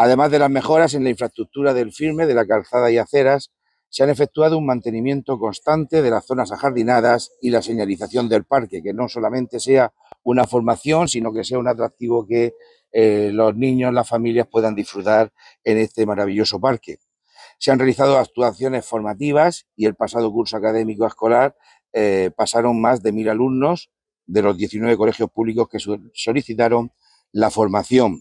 Además de las mejoras en la infraestructura del firme de la calzada y aceras, se han efectuado un mantenimiento constante de las zonas ajardinadas y la señalización del parque, que no solamente sea una formación, sino que sea un atractivo que eh, los niños, las familias puedan disfrutar en este maravilloso parque. Se han realizado actuaciones formativas y el pasado curso académico escolar eh, pasaron más de mil alumnos de los 19 colegios públicos que solicitaron la formación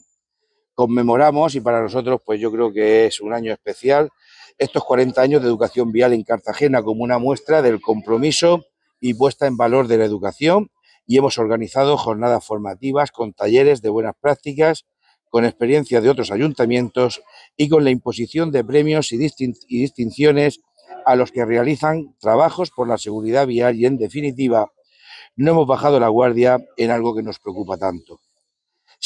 conmemoramos y para nosotros pues yo creo que es un año especial estos 40 años de educación vial en Cartagena como una muestra del compromiso y puesta en valor de la educación y hemos organizado jornadas formativas con talleres de buenas prácticas, con experiencia de otros ayuntamientos y con la imposición de premios y, y distinciones a los que realizan trabajos por la seguridad vial y en definitiva no hemos bajado la guardia en algo que nos preocupa tanto.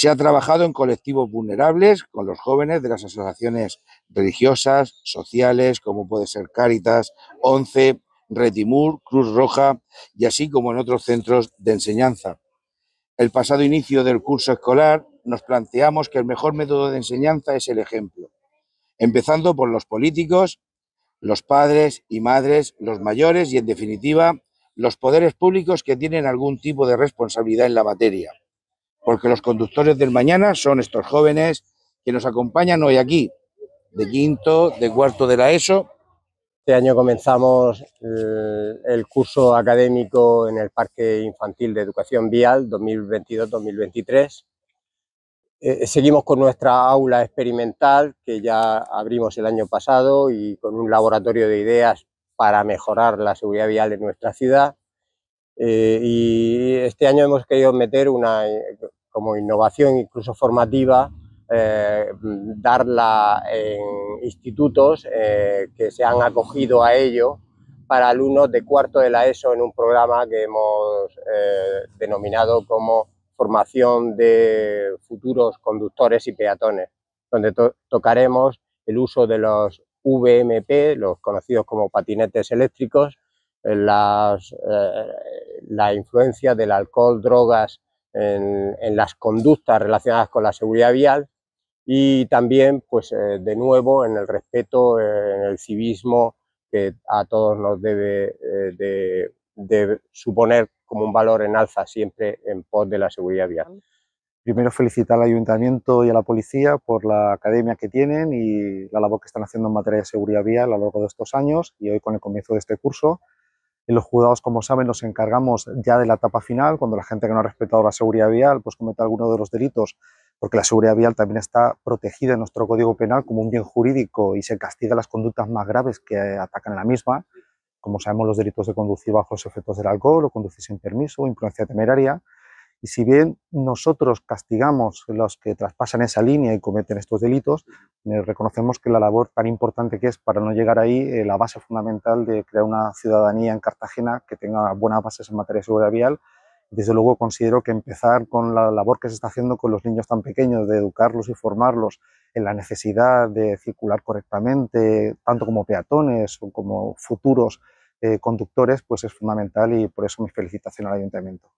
Se ha trabajado en colectivos vulnerables con los jóvenes de las asociaciones religiosas, sociales, como puede ser Cáritas, ONCE, Retimur, Cruz Roja y así como en otros centros de enseñanza. El pasado inicio del curso escolar nos planteamos que el mejor método de enseñanza es el ejemplo, empezando por los políticos, los padres y madres, los mayores y en definitiva los poderes públicos que tienen algún tipo de responsabilidad en la materia porque los conductores del mañana son estos jóvenes que nos acompañan hoy aquí, de quinto, de cuarto de la ESO. Este año comenzamos el curso académico en el Parque Infantil de Educación Vial 2022-2023. Eh, seguimos con nuestra aula experimental que ya abrimos el año pasado y con un laboratorio de ideas para mejorar la seguridad vial en nuestra ciudad. Eh, y este año hemos querido meter una como innovación incluso formativa, eh, darla en institutos eh, que se han acogido a ello para alumnos de cuarto de la ESO en un programa que hemos eh, denominado como formación de futuros conductores y peatones, donde tocaremos el uso de los VMP, los conocidos como patinetes eléctricos, las, la influencia del alcohol, drogas en, las conductas relacionadas con la seguridad vial y también, pues eh, de nuevo, en el respeto, eh, en el civismo que a todos nos debe eh, de, suponer como un valor en alza siempre en pos de la seguridad vial. Primero felicitar al ayuntamiento y a la policía por la academia que tienen y la labor que están haciendo en materia de seguridad vial a lo largo de estos años y hoy con el comienzo de este curso en los juzgados, como saben, nos encargamos ya de la etapa final, cuando la gente que no ha respetado la seguridad vial pues comete alguno de los delitos, porque la seguridad vial también está protegida en nuestro Código Penal como un bien jurídico y se castiga las conductas más graves que atacan a la misma, como sabemos los delitos de conducir bajo los efectos del alcohol o conducir sin permiso, imprudencia temeraria, y si bien nosotros castigamos los que traspasan esa línea y cometen estos delitos, eh, reconocemos que la labor tan importante que es para no llegar ahí, eh, la base fundamental de crear una ciudadanía en Cartagena que tenga buenas bases en materia de seguridad vial, desde luego considero que empezar con la labor que se está haciendo con los niños tan pequeños, de educarlos y formarlos en la necesidad de circular correctamente, tanto como peatones o como futuros eh, conductores, pues es fundamental y por eso mi felicitación al ayuntamiento.